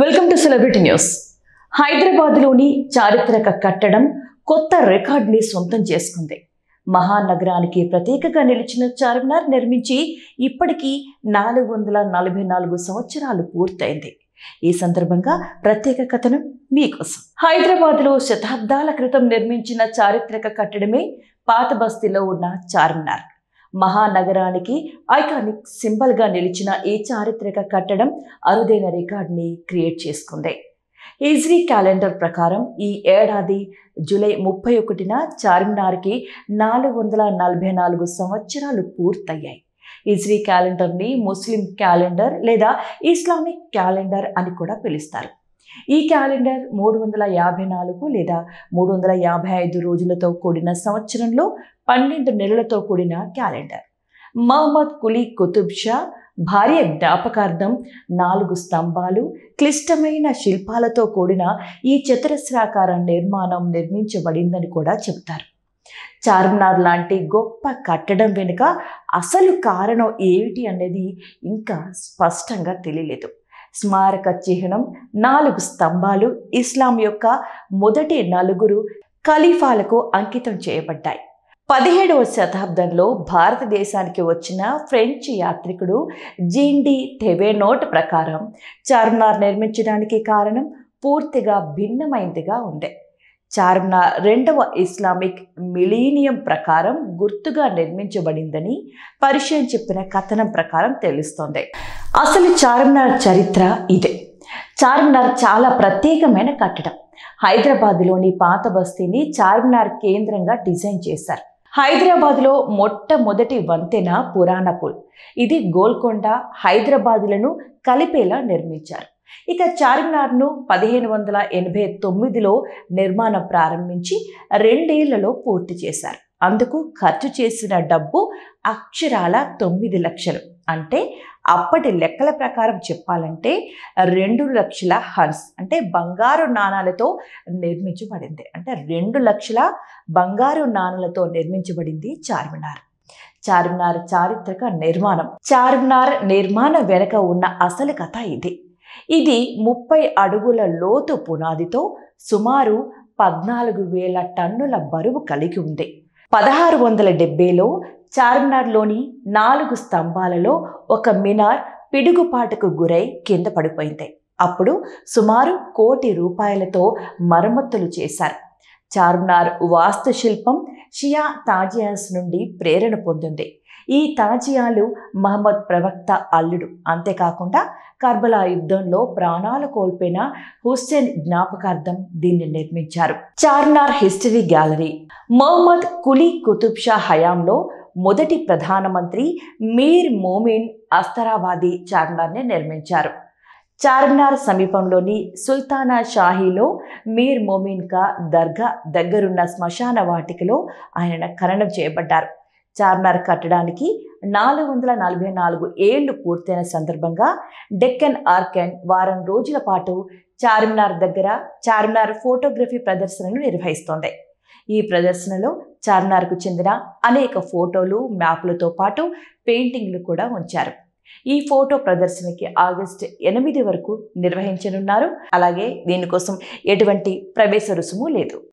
welcome to celebrity news హైదరాబాద్లోని చారిత్రక కట్టడం కొత్త రికార్డ్ని సొంతం చేసుకుంది మహానగరానికి ప్రత్యేకగా నిలిచిన చార్మినార్ నిర్మించి ఇప్పటికీ నాలుగు వందల నలభై నాలుగు సంవత్సరాలు పూర్తయింది ఈ సందర్భంగా ప్రత్యేక కథను మీకోసం హైదరాబాద్లో శతాబ్దాల క్రితం నిర్మించిన చారిత్రక కట్టడమే పాత బస్తీలో ఉన్న చార్మినార్ మహానగరానికి ఐకానిక్ సింబల్గా నిలిచిన ఈ చారిత్రక కట్టడం అరుదైన రికార్డ్ని క్రియేట్ చేసుకుంది ఈజ్రీ క్యాలెండర్ ప్రకారం ఈ ఏడాది జూలై ముప్పై ఒకటిన చార్మినార్కి నాలుగు వందల నలభై నాలుగు సంవత్సరాలు పూర్తయ్యాయి ఇజ్రీ క్యాలెండర్ని ముస్లిం క్యాలెండర్ లేదా ఇస్లామిక్ క్యాలెండర్ అని కూడా పిలుస్తారు ఈ క్యాలెండర్ మూడు వందల యాభై నాలుగు లేదా మూడు వందల యాభై ఐదు రోజులతో కూడిన సంవత్సరంలో పన్నెండు నెలలతో కూడిన క్యాలెండర్ మహమ్మద్ కులీ కుతుబ్ షా భార్య జ్ఞాపకార్థం నాలుగు స్తంభాలు క్లిష్టమైన శిల్పాలతో కూడిన ఈ చతురస్రాకార నిర్మాణం నిర్మించబడిందని కూడా చెబుతారు చార్మినార్ లాంటి గొప్ప కట్టడం వెనుక అసలు కారణం ఏమిటి అనేది ఇంకా స్పష్టంగా తెలియలేదు స్మారక చిహ్నం నాలుగు స్తంభాలు ఇస్లాం యొక్క మొదటి నలుగురు ఖలీఫాలకు అంకితం చేయబడ్డాయి పదిహేడవ శతాబ్దంలో భారతదేశానికి వచ్చిన ఫ్రెంచ్ యాత్రికుడు జీండి థెవెనోట్ ప్రకారం చార్మినార్ నిర్మించడానికి కారణం పూర్తిగా భిన్నమైనదిగా ఉంది చార్మినార్ రెండవ ఇస్లామిక్ మిలీనియం ప్రకారం గుర్తుగా నిర్మించబడిందని పరిచయం చెప్పిన కథనం ప్రకారం తెలుస్తోంది అసలు చార్మినార్ చరిత్ర ఇదే చార్మినార్ చాలా ప్రత్యేకమైన కట్టడం హైదరాబాద్లోని పాత బస్తీని చార్మినార్ కేంద్రంగా డిజైన్ చేశారు హైదరాబాద్లో మొట్టమొదటి వంతెన పురాణపూల్ ఇది గోల్కొండ హైదరాబాదులను కలిపేలా నిర్మించారు ఇక చార్మినార్ను పదిహేను వందల ఎనభై తొమ్మిదిలో నిర్మాణం ప్రారంభించి రెండేళ్లలో పూర్తి చేశారు అందుకు ఖర్చు చేసిన డబ్బు అక్షరాల తొమ్మిది లక్షలు అంటే అప్పటి లెక్కల ప్రకారం చెప్పాలంటే రెండు లక్షల హన్స్ అంటే బంగారు నాణాలతో నిర్మించబడింది అంటే రెండు లక్షల బంగారు నాణాలతో నిర్మించబడింది చార్మినార్ చార్మినార్ చారిత్రక నిర్మాణం చార్మినార్ నిర్మాణం వెనుక ఉన్న అసలు కథ ఇది ఇది ముప్పై అడుగుల లోతు పునాదితో సుమారు పద్నాలుగు వేల టన్నుల బరువు కలిగి ఉంది పదహారు వందల డెబ్బైలో చార్మినార్లోని నాలుగు స్తంభాలలో ఒక మినార్ పిడుగుపాటుకు గురై కింద పడిపోయింది అప్పుడు సుమారు కోటి రూపాయలతో మరమ్మతులు చేశారు చార్మినార్ వాస్తుశిల్పం షియా తాజియాస్ నుండి ప్రేరణ పొందింది ఈ తాజియాలు మహమ్మద్ ప్రవక్త అల్లుడు అంతేకాకుండా కర్బలా యుద్ధంలో ప్రాణాలు కోల్పోయిన హుస్సేన్ జ్ఞాపకార్థం దీన్ని నిర్మించారు చార్మినార్ హిస్టరీ గ్యాలరీ మహమ్మద్ కులీ కుతుబ్ షా హయాంలో మొదటి ప్రధానమంత్రి మీర్ మోమిన్ అస్తరాబాదీ చార్మినార్ని నిర్మించారు చార్మినార్ సమీపంలోని సుల్తానా షాహీలో మీర్ మోమిన్ కా దర్గా దగ్గరున్న శ్మశాన వాటికలో ఆయన ఖననం చేయబడ్డారు చార్మినార్ కట్టడానికి నాలుగు వందల నలభై నాలుగు ఏళ్లు పూర్తయిన సందర్భంగా డెక్కన్ ఆర్కెన్ వారం రోజుల పాటు చార్మినార్ దగ్గర చార్మినార్ ఫోటోగ్రఫీ ప్రదర్శనను నిర్వహిస్తోంది ఈ ప్రదర్శనలో చార్మినార్కు చెందిన అనేక ఫోటోలు మ్యాప్లతో పాటు పెయింటింగ్లు కూడా ఉంచారు ఈ ఫోటో ప్రదర్శనకి ఆగస్ట్ ఎనిమిది వరకు నిర్వహించనున్నారు అలాగే దీనికోసం ఎటువంటి ప్రవేశ రుసుము లేదు